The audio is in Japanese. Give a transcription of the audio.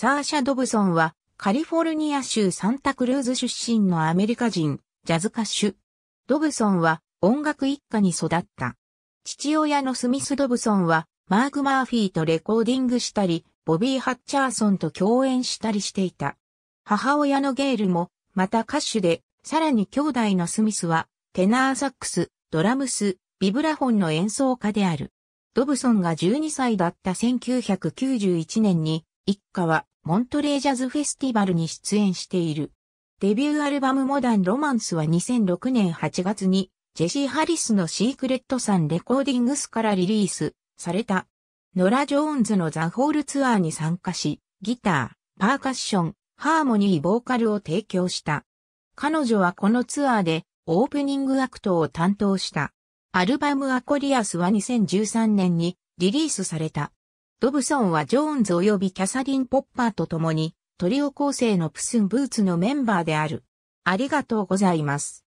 サーシャ・ドブソンは、カリフォルニア州サンタクルーズ出身のアメリカ人、ジャズ歌手。ドブソンは音楽一家に育った。父親のスミス・ドブソンは、マーク・マーフィーとレコーディングしたり、ボビー・ハッチャーソンと共演したりしていた。母親のゲールも、また歌手で、さらに兄弟のスミスは、テナーサックス、ドラムス、ビブラフォンの演奏家である。ドブソンが12歳だった1991年に、一家はモントレージャズフェスティバルに出演している。デビューアルバムモダンロマンスは2006年8月にジェシー・ハリスのシークレットさんレコーディングスからリリースされた。ノラ・ジョーンズのザ・ホールツアーに参加し、ギター、パーカッション、ハーモニー、ボーカルを提供した。彼女はこのツアーでオープニングアクトを担当した。アルバムアコリアスは2013年にリリースされた。ドブソンはジョーンズ及びキャサリン・ポッパーと共にトリオ構成のプスンブーツのメンバーである。ありがとうございます。